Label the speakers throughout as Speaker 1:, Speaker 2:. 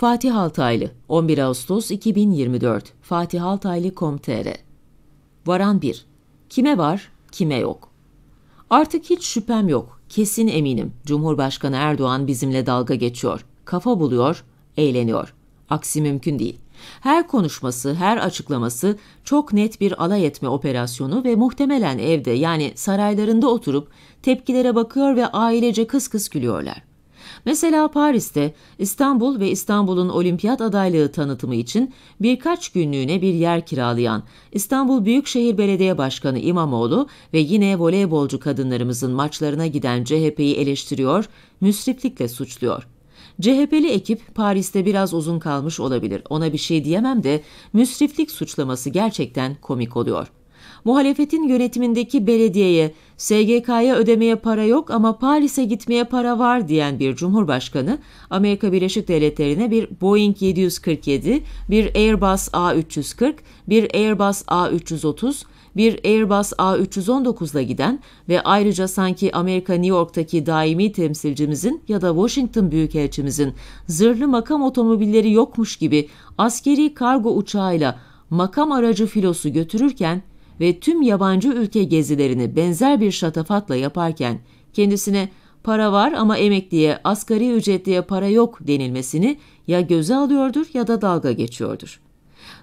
Speaker 1: Fatih Altaylı 11 Ağustos 2024 fatihaltaylı.com.tr Varan 1 Kime var, kime yok. Artık hiç şüphem yok, kesin eminim. Cumhurbaşkanı Erdoğan bizimle dalga geçiyor, kafa buluyor, eğleniyor. Aksi mümkün değil. Her konuşması, her açıklaması çok net bir alay etme operasyonu ve muhtemelen evde yani saraylarında oturup tepkilere bakıyor ve ailece kıs kıs gülüyorlar. Mesela Paris'te İstanbul ve İstanbul'un olimpiyat adaylığı tanıtımı için birkaç günlüğüne bir yer kiralayan İstanbul Büyükşehir Belediye Başkanı İmamoğlu ve yine voleybolcu kadınlarımızın maçlarına giden CHP'yi eleştiriyor, müsriflikle suçluyor. CHP'li ekip Paris'te biraz uzun kalmış olabilir. Ona bir şey diyemem de müsriflik suçlaması gerçekten komik oluyor.'' muhalefetin yönetimindeki belediyeye, SGK'ya ödemeye para yok ama Paris'e gitmeye para var diyen bir cumhurbaşkanı, Amerika Birleşik Devletleri'ne bir Boeing 747, bir Airbus A340, bir Airbus A330, bir Airbus A319 ile giden ve ayrıca sanki Amerika New York'taki daimi temsilcimizin ya da Washington Büyükelçimizin zırhlı makam otomobilleri yokmuş gibi askeri kargo uçağıyla makam aracı filosu götürürken ve tüm yabancı ülke gezilerini benzer bir şatafatla yaparken kendisine para var ama emekliye, asgari ücretliye para yok denilmesini ya göze alıyordur ya da dalga geçiyordur.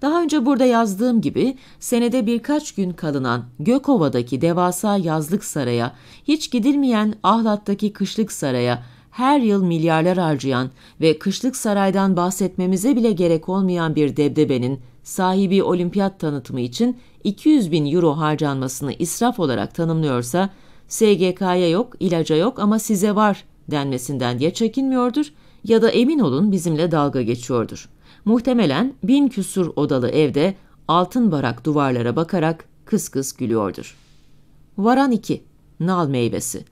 Speaker 1: Daha önce burada yazdığım gibi senede birkaç gün kalınan Gökova'daki devasa yazlık saraya, hiç gidilmeyen Ahlat'taki kışlık saraya, her yıl milyarlar harcayan ve kışlık saraydan bahsetmemize bile gerek olmayan bir debdebenin sahibi olimpiyat tanıtımı için 200 bin euro harcanmasını israf olarak tanımlıyorsa SGK'ya yok, ilaca yok ama size var denmesinden ya çekinmiyordur ya da emin olun bizimle dalga geçiyordur. Muhtemelen bin küsur odalı evde altın barak duvarlara bakarak kıs kıs gülüyordur. Varan 2. Nal meyvesi.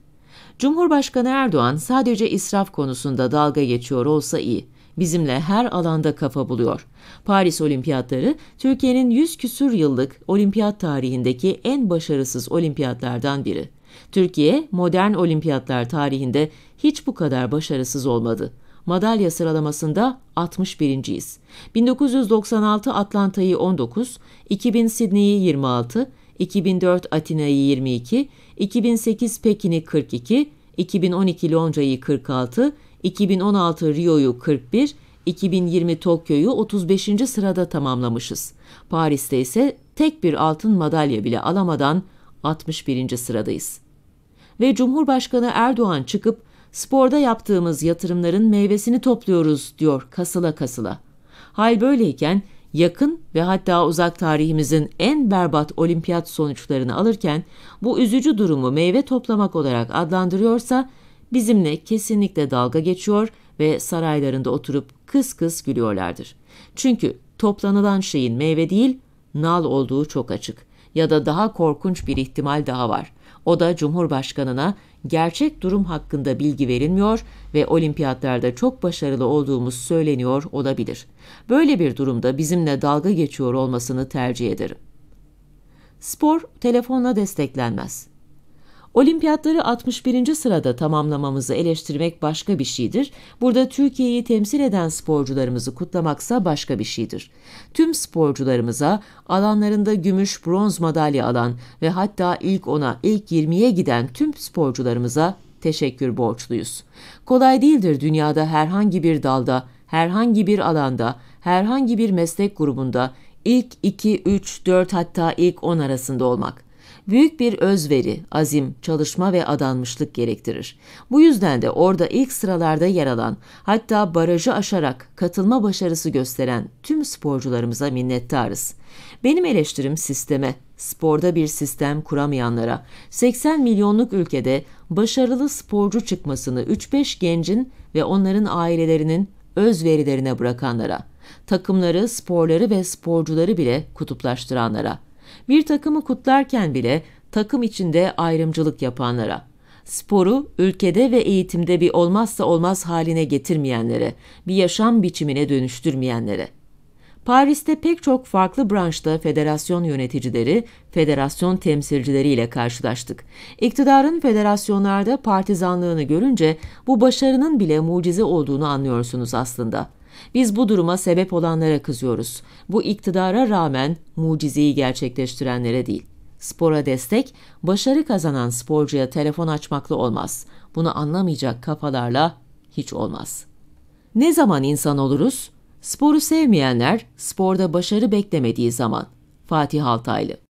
Speaker 1: Cumhurbaşkanı Erdoğan sadece israf konusunda dalga geçiyor olsa iyi bizimle her alanda kafa buluyor. Paris Olimpiyatları Türkiye'nin 100 küsür yıllık olimpiyat tarihindeki en başarısız olimpiyatlardan biri. Türkiye modern olimpiyatlar tarihinde hiç bu kadar başarısız olmadı. Madalya sıralamasında 61.yiz. 1996 Atlanta'yı 19, 2000 Sidney'i 26, 2004 Atina'yı 22, 2008 Pekin'i 42, 2012 Londra'yı 46, 2016 Rio'yu 41, 2020 Tokyo'yu 35. sırada tamamlamışız. Paris'te ise tek bir altın madalya bile alamadan 61. sıradayız. Ve Cumhurbaşkanı Erdoğan çıkıp sporda yaptığımız yatırımların meyvesini topluyoruz diyor kasıla kasıla. Hal böyleyken yakın ve hatta uzak tarihimizin en berbat olimpiyat sonuçlarını alırken bu üzücü durumu meyve toplamak olarak adlandırıyorsa bizimle kesinlikle dalga geçiyor ve saraylarında oturup kıs kıs gülüyorlardır. Çünkü toplanılan şeyin meyve değil, nal olduğu çok açık. Ya da daha korkunç bir ihtimal daha var. O da Cumhurbaşkanına gerçek durum hakkında bilgi verilmiyor ve olimpiyatlarda çok başarılı olduğumuz söyleniyor olabilir. Böyle bir durumda bizimle dalga geçiyor olmasını tercih ederim. Spor telefonla desteklenmez. Olimpiyatları 61. sırada tamamlamamızı eleştirmek başka bir şeydir. Burada Türkiye'yi temsil eden sporcularımızı kutlamaksa başka bir şeydir. Tüm sporcularımıza alanlarında gümüş, bronz madalya alan ve hatta ilk 10'a, ilk 20'ye giden tüm sporcularımıza teşekkür borçluyuz. Kolay değildir dünyada herhangi bir dalda, herhangi bir alanda, herhangi bir meslek grubunda ilk 2, 3, 4 hatta ilk 10 arasında olmak büyük bir özveri, azim, çalışma ve adanmışlık gerektirir. Bu yüzden de orada ilk sıralarda yer alan, hatta barajı aşarak katılma başarısı gösteren tüm sporcularımıza minnettarız. Benim eleştirim sisteme, sporda bir sistem kuramayanlara, 80 milyonluk ülkede başarılı sporcu çıkmasını 3-5 gencin ve onların ailelerinin özverilerine bırakanlara, takımları, sporları ve sporcuları bile kutuplaştıranlara, bir takımı kutlarken bile takım içinde ayrımcılık yapanlara, sporu ülkede ve eğitimde bir olmazsa olmaz haline getirmeyenlere, bir yaşam biçimine dönüştürmeyenlere. Paris'te pek çok farklı branşta federasyon yöneticileri, federasyon temsilcileriyle karşılaştık. İktidarın federasyonlarda partizanlığını görünce bu başarının bile mucize olduğunu anlıyorsunuz aslında.'' Biz bu duruma sebep olanlara kızıyoruz. Bu iktidara rağmen mucizeyi gerçekleştirenlere değil. Spora destek, başarı kazanan sporcuya telefon açmakla olmaz. Bunu anlamayacak kafalarla hiç olmaz. Ne zaman insan oluruz? Sporu sevmeyenler, sporda başarı beklemediği zaman. Fatih Altaylı